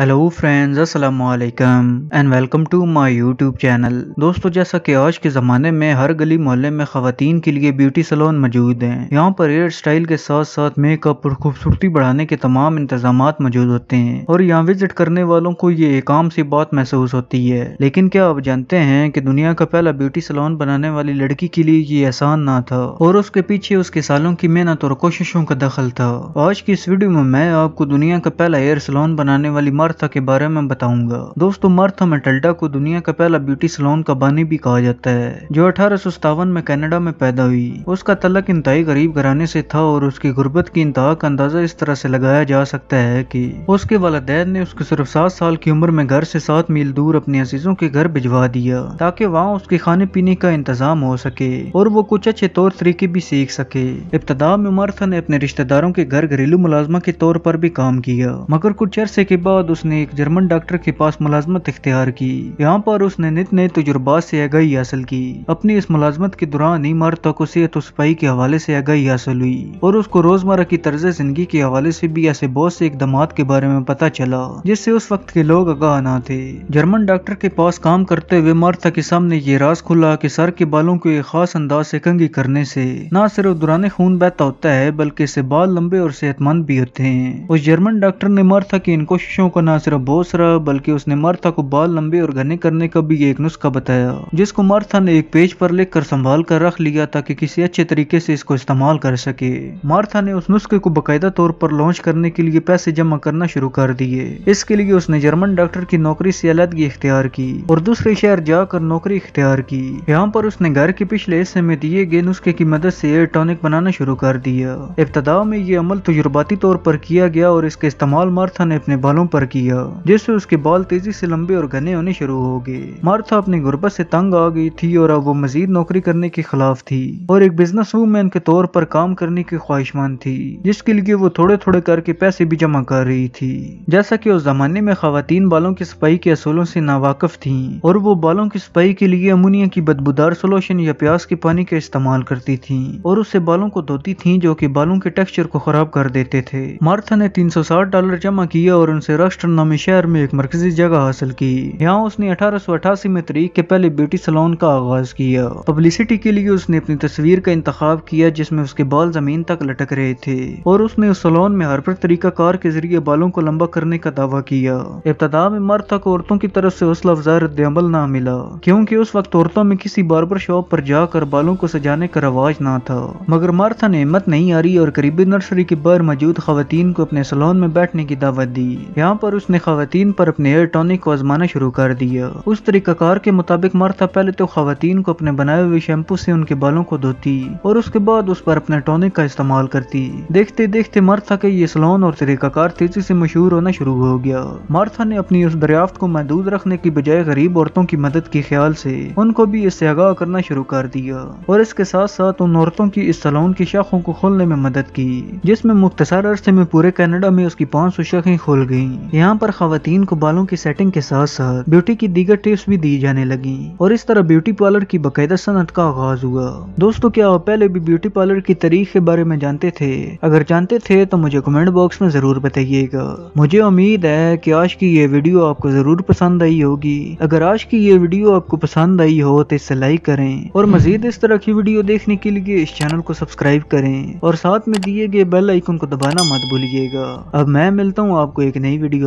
hello friends अस्सलाम वालेकुम and welcome to my YouTube channel दोस्तों जैसा कि आज के ज़माने में हर गली मोहल्ले में खातन के लिए ब्यूटी सलोन मौजूद हैं यहाँ पर हेयर स्टाइल के साथ साथ मेकअप और खूबसूरती बढ़ाने के तमाम इंतजाम मौजूद होते हैं और यहाँ विजिट करने वालों को ये एक आम सी बात महसूस होती है लेकिन क्या आप जानते हैं कि दुनिया का पहला ब्यूटी सलोन बनाने वाली लड़की के लिए ये आसान ना था और उसके पीछे उसके सालों की मेहनत और कोशिशों का दखल था आज की इस वीडियो में मैं आपको दुनिया का पहला हेयर सलोन बनाने वाली मार्था के बारे में बताऊंगा दोस्तों मार्था मेटल्टा को दुनिया का पहला ब्यूटी सलोन का बानी भी कहा जाता है जो अठारह में कनाडा में पैदा हुई उसका तलक इंतई गरीब घराने से था और उसकी गुर्बत की इंतहा का अंदाजा इस तरह से लगाया जा सकता है कि उसके वालदेन ने उसको सिर्फ सात साल की उम्र में घर से सात मील दूर अपने अजीजों के घर भिजवा दिया ताकि वहाँ उसके खाने पीने का इंतजाम हो सके और वो कुछ अच्छे तौर तरीके भी सीख सके इब्तदा में मार्था ने अपने रिश्तेदारों के घर घरेलू मुलाजमा के तौर पर भी काम किया मगर कुछ अरसे के बाद उसने एक जर्मन डॉक्टर के पास मुलाजमत इख्तियार की यहाँ पर उसने नित नए तजुर्बा से आगाही हासिल की अपनी इस मुलाजमत के दौरान इमारता को सेहत और सफाई के हवाले से आगाही हासिल हुई और उसको रोजमर्रा की तर्ज जिंदगी के हवाले से भी ऐसे बहुत से इकदाम के बारे में पता चला जिससे उस वक्त के लोग आगाह न थे जर्मन डॉक्टर के पास काम करते हुए मारता के सामने ये राज खुला कि सर के बालों को एक खास अंदाज से कंगी करने से न सिर्फ दुराने खून बहता होता है बल्कि इसे बाल लंबे और सेहतमंद भी होते हैं उस जर्मन डॉक्टर ने मार्था की इन कोशिशों को को न सिर्फ बोस रहा बल्कि उसने मर्था को बाल लंबे और घने करने का भी एक नुस्खा बताया जिसको मर्था ने एक पेज पर लिख कर संभाल कर रख लिया ताकि किसी अच्छे तरीके से इसको इस्तेमाल कर सके मार्था ने उस नुस्खे को बकायदा तौर पर लॉन्च करने के लिए पैसे जमा करना शुरू कर दिए इसके लिए उसने जर्मन डॉक्टर की नौकरी से अलहदगी इख्तियार की और दूसरे शहर जाकर नौकरी इख्तियार की यहाँ पर उसने घर के पिछले हिस्से में दिए गए नुस्खे की मदद से एयर टॉनिक बनाना शुरू कर दिया इब्तदा में ये अमल तजुर्बाती तौर पर किया गया और इसका इस्तेमाल मार्था ने अपने बालों पर किया जिससे उसके बाल तेजी से लंबे और घने होने शुरू हो गए मार्था अपनी गुर्बत से तंग आ गई थी और अब वो मजीद नौकरी करने के खिलाफ थी और एक बिजनेस वूमेन के तौर पर काम करने की ख्वाहिशमंद थी जिसके लिए वो थोड़े थोड़े करके पैसे भी जमा कर रही थी जैसा की उस जमाने में खातन बालों की सफाई के असूलों से नावाकफ थी और वो बालों की सफाई के लिए अमोनिया की बदबूदार सोलोशन या प्याज के पानी का इस्तेमाल करती थी और उससे बालों को धोती थी जो की बालों के टेक्सचर को खराब कर देते थे मार्था ने साठ डॉलर जमा किया और उनसे रश वेस्टर्न नामी शहर में एक मरकजी जगह हासिल की यहाँ उसने अठारह में तरीक के पहले ब्यूटी सलोन का आगाज किया पब्लिसिटी के लिए उसने अपनी तस्वीर का इंतखाब किया जिसमे उसके बाल जमीन तक लटक रहे थे और उसने उस सलोन में हर पर तरीका कार के जरिए बालों को लंबा करने का दावा किया इब्तदा में मर्द को औरतों की तरफ से हौसला अफजा अमल ना मिला क्योंकि उस वक्त औरतों में किसी बार्बर शॉप पर जाकर बालों को सजाने का रवाज ना था मगर मार्था ने हिम्मत नहीं आ रही और करीबी नर्सरी के बाहर मौजूद खातन को अपने सलोन में बैठने की दावत दी यहाँ पर पर उसने खातन पर अपने एयर टॉनिक को आजमाना शुरू कर दिया उस तरीकाकार के मुताबिक मरता पहले तो खातन को अपने बनाए हुए शैम्पू से उनके बालों को धोती और उसके बाद उस पर अपने टॉनिक का इस्तेमाल करती देखते देखते मरथा के ये सलोन और तरीकाकार तेजी से मशहूर होना शुरू हो गया मार्था ने अपनी उस दरियाफ्त को महदूद रखने की बजाय गरीब औरतों की मदद के ख्याल से उनको भी इससे आगाह करना शुरू कर दिया और इसके साथ साथ उन औरतों की इस सलोन की शाखों को खोलने में मदद की जिसमें मुख्तसर अरसे में पूरे कनाडा में उसकी पाँच सौ शाखें खोल गयी यहाँ पर खातन को बालों की सेटिंग के साथ साथ ब्यूटी की दीगर टिप्स भी दी जाने लगी और इस तरह ब्यूटी पार्लर की बाकायदा सनत का आगाज हुआ दोस्तों क्या आप पहले भी ब्यूटी पार्लर की तारीख के बारे में जानते थे अगर जानते थे तो मुझे कमेंट बॉक्स में जरूर बताइएगा मुझे उम्मीद है की आज की ये वीडियो आपको जरूर पसंद आई होगी अगर आज की ये वीडियो आपको पसंद आई हो तो इसे लाइक करें और मजीद इस तरह की वीडियो देखने के लिए इस चैनल को सब्सक्राइब करें और साथ में दिए गए बेल आइकन को दबाना मत भूलिएगा अब मैं मिलता हूँ आपको एक नई वीडियो